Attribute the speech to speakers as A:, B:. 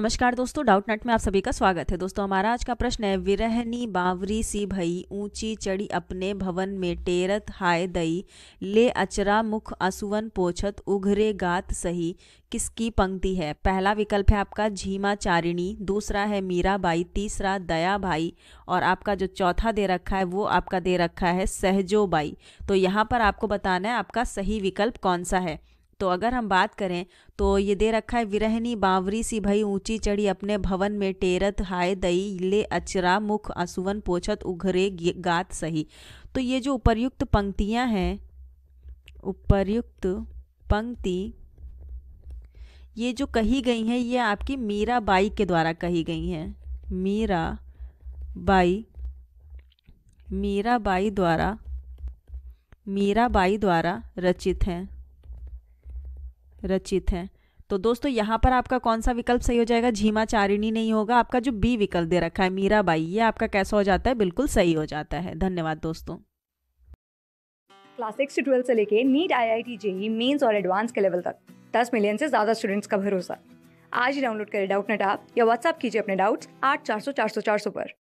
A: नमस्कार दोस्तों डाउट नट में आप सभी का स्वागत है दोस्तों हमारा आज का प्रश्न है विरहनी बावरी सी भई ऊंची चढ़ी अपने भवन में टेरत हाय दई ले अचरा मुख असुवन पोछत उघरे गात सही किसकी पंक्ति है पहला विकल्प है आपका झीमा चारिणी दूसरा है मीरा बाई तीसरा दया भाई और आपका जो चौथा दे रखा है वो आपका दे रखा है सहजो बाई तो यहाँ पर आपको बताना है आपका सही विकल्प कौन सा है तो अगर हम बात करें तो ये दे रखा है विरहनी बावरी सी भई ऊंची चढ़ी अपने भवन में टेरत हाय दई ले अचरा मुख असुवन पोछत उघरे गात सही तो ये जो उपरयुक्त पंक्तियां हैं उपरयुक्त पंक्ति ये जो कही गई हैं ये आपकी मीरा बाई के द्वारा कही गई हैं मीरा बाई मीरा बाई द्वारा मीरा बाई द्वारा रचित हैं रचित हैं तो दोस्तों यहाँ पर आपका कौन सा विकल्प सही हो जाएगा झीमा चारिणी नहीं होगा आपका जो बी विकल्प दे रखा है मीराबाई ये आपका कैसा हो जाता है बिल्कुल सही हो जाता है धन्यवाद दोस्तों
B: क्लास सिक्स से ट्वेल्थ से लेके NEET I I T JEE mains और एडवांस के लेवल तक
C: दस मिलियन से ज़्यादा स्टूडेंट्स का भरोसा आज ही डाउनलोड करें डाउट नेट आप या व्हाट्सअप कीजिए अपने डाउट्स आठ चार सौ चार सौ चार सौ पर